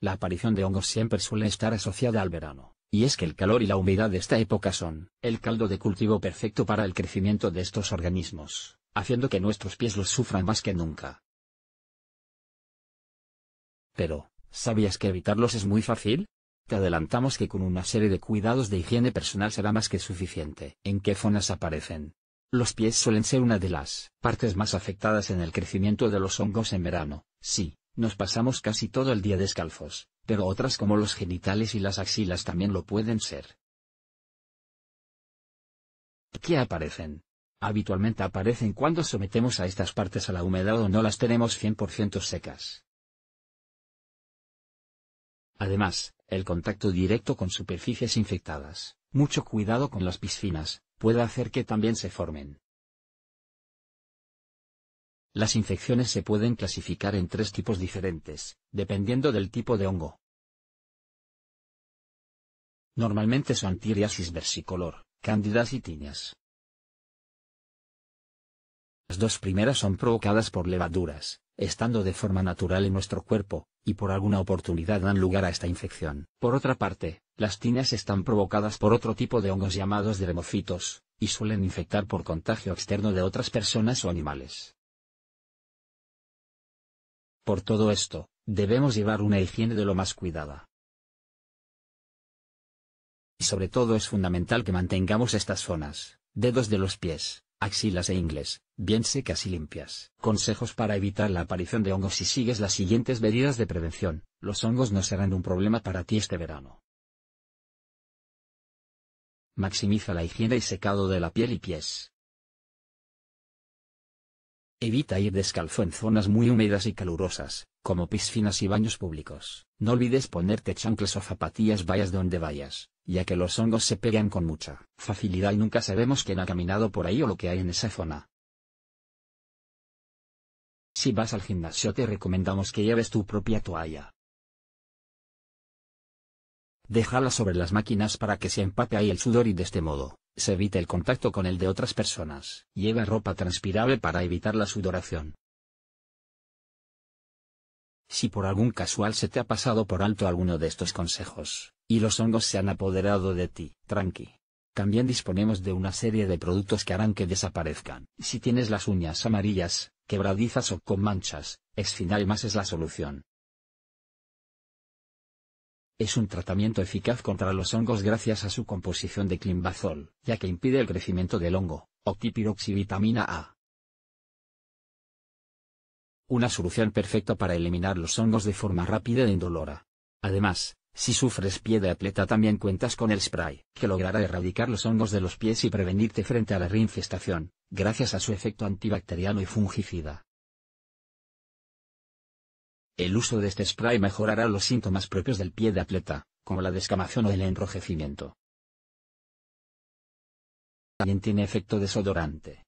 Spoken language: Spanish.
La aparición de hongos siempre suele estar asociada al verano, y es que el calor y la humedad de esta época son el caldo de cultivo perfecto para el crecimiento de estos organismos, haciendo que nuestros pies los sufran más que nunca. Pero, ¿sabías que evitarlos es muy fácil? Te adelantamos que con una serie de cuidados de higiene personal será más que suficiente. ¿En qué zonas aparecen? Los pies suelen ser una de las partes más afectadas en el crecimiento de los hongos en verano, sí, nos pasamos casi todo el día descalzos, pero otras como los genitales y las axilas también lo pueden ser. ¿Qué aparecen? Habitualmente aparecen cuando sometemos a estas partes a la humedad o no las tenemos 100% secas. Además, el contacto directo con superficies infectadas, mucho cuidado con las piscinas, puede hacer que también se formen. Las infecciones se pueden clasificar en tres tipos diferentes, dependiendo del tipo de hongo. Normalmente son tiriasis versicolor, cándidas y tiñas. Las dos primeras son provocadas por levaduras, estando de forma natural en nuestro cuerpo, y por alguna oportunidad dan lugar a esta infección. Por otra parte, las tiñas están provocadas por otro tipo de hongos llamados remofitos, y suelen infectar por contagio externo de otras personas o animales. Por todo esto, debemos llevar una higiene de lo más cuidada. Y Sobre todo es fundamental que mantengamos estas zonas, dedos de los pies, axilas e ingles, bien secas y limpias. Consejos para evitar la aparición de hongos Si sigues las siguientes medidas de prevención, los hongos no serán un problema para ti este verano. Maximiza la higiene y secado de la piel y pies. Evita ir descalzo en zonas muy húmedas y calurosas, como piscinas y baños públicos. No olvides ponerte chanclas o zapatillas vayas donde vayas, ya que los hongos se pegan con mucha facilidad y nunca sabemos quién ha caminado por ahí o lo que hay en esa zona. Si vas al gimnasio te recomendamos que lleves tu propia toalla. Déjala sobre las máquinas para que se empape ahí el sudor y de este modo, se evite el contacto con el de otras personas. Lleva ropa transpirable para evitar la sudoración. Si por algún casual se te ha pasado por alto alguno de estos consejos, y los hongos se han apoderado de ti, tranqui. También disponemos de una serie de productos que harán que desaparezcan. Si tienes las uñas amarillas, quebradizas o con manchas, más es la solución. Es un tratamiento eficaz contra los hongos gracias a su composición de climbazol, ya que impide el crecimiento del hongo, vitamina A. Una solución perfecta para eliminar los hongos de forma rápida e indolora. Además, si sufres pie de atleta también cuentas con el spray, que logrará erradicar los hongos de los pies y prevenirte frente a la reinfestación, gracias a su efecto antibacteriano y fungicida. El uso de este spray mejorará los síntomas propios del pie de atleta, como la descamación o el enrojecimiento. También tiene efecto desodorante.